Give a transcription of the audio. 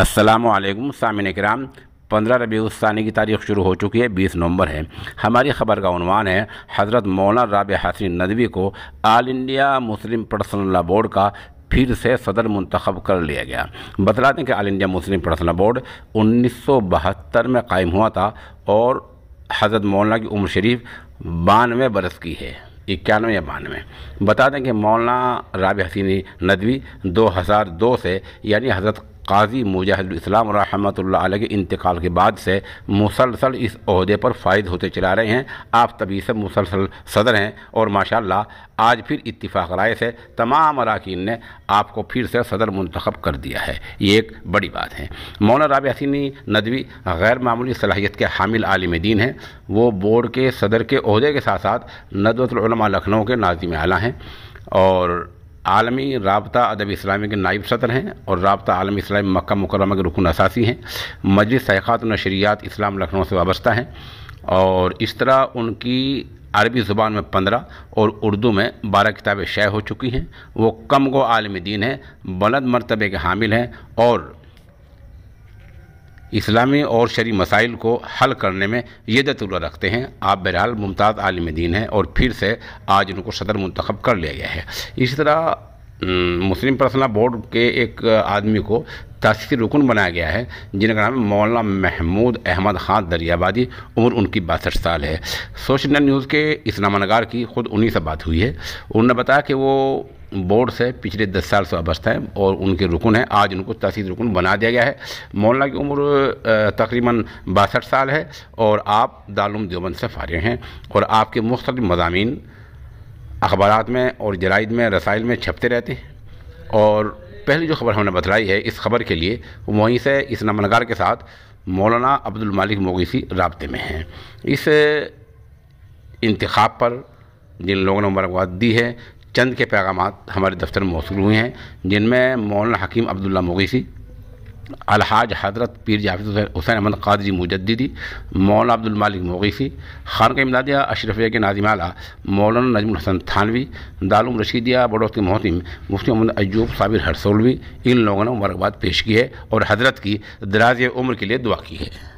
असलम सामिन कराम पंद्रह रबी उसानी की तारीख शुरू हो चुकी है बीस नवंबर है हमारी खबर का अनवान है हज़रत मौलाना राब हसनी नदवी को All India Muslim Personal Law Board का फिर से सदर मंतखब कर लिया गया बता दें कि All India Muslim Personal Board उन्नीस में कायम हुआ था और हज़रत मौलाना की उम्र शरीफ बानवे बरस की है इक्यानवे या बानवे बता दें कि मौलाना राब हसीनी नदवी दो से यानी हज़रत काजी मुजाहिदलाम रहमत के इंतकाल के बाद से मुसलसल इस अहदे पर फायद होते चला रहे हैं आप तभी से मुसलसल सदर हैं और माशा आज फिर इतफ़ाक़ राय से तमाम अरकान ने आपको फिर से सदर मंतखब कर दिया है ये एक बड़ी बात है मौलाना राब हसीनी नदवी गैर मामूली सलाहियत के हामिल आलिम दीन हैं वो बोर्ड के सदर के अहदे के साथ साथ नदवतलमा लखनऊ के नाजिम आला हैं और आलमी रबता अदब इस्लामी के नायब सदर हैं और रबता आलम इस्लामी मक्का मुकरमा के रुकन असासी हैं मजलिस सहकात नशरियात इस्लाम लखनऊ से वाबस्ता हैं और इस तरह उनकी अरबी ज़ुबान में पंद्रह और उर्दू में बारह किताबें शय हो चुकी हैं वो कम गो आलम दीन हैं बलद मरतबे के हामिल हैं और इस्लामी और शरी मसाइल को हल करने में यदतुल्ला रखते हैं आप बहरहाल मुमताज़ आलिम दीन हैं और फिर से आज उनको सदर मंतखब कर लिया गया है इसी तरह मुस्लिम पर्सनल बोर्ड के एक आदमी को तस्करी रुकन बनाया गया है जिनका नाम मौलाना महमूद अहमद खान दरियाबादी उम्र उनकी बासठ साल है सोशल न्यूज़ के इस्लामानगार की ख़ुद उन्हीं से बात हुई है उन्होंने बताया कि वो बोर्ड से पिछले दस साल से अवस्था हैं और उनके रुकन हैं आज उनको तहसील रुकन बना दिया गया है मौलाना की उम्र तकरीबन बासठ साल है और आप दारुम देवबंद से फारे हैं और आपके मुख्तलिफ मजामी अखबार में और जराइद में रसाइल में छपते रहते हैं और पहली जो खबर हमने बतलाई है इस खबर के लिए वहीं से इस नमनगार के साथ मौलाना अब्दुल मालिक मोगीसी रबते में हैं इस इंतखब पर जिन लोगों ने मुबारकबाद दी है चंद के पैगाम हमारे दफ्तर में मौसू हुए हैं जिनमें मौलाना हकीम अब्दुल्ला मोगसी अलहाज हजरत पीर जावेद हुसैन अहमद कादरी मुजद्दी मौलाना अब्दुल मालिक मोगसी खान का इमदादिया अशरफिया के आला मौलाना नजमुल हसन थानवी दालुम रशीदिया बड़ोत मोहतिम मुफ्ती मोहम्मद अयूब साबिर हरसोलवी इन लोगों ने मुबारकबाद पेश की है और हजरत की दराज उम्र के लिए दुआ की है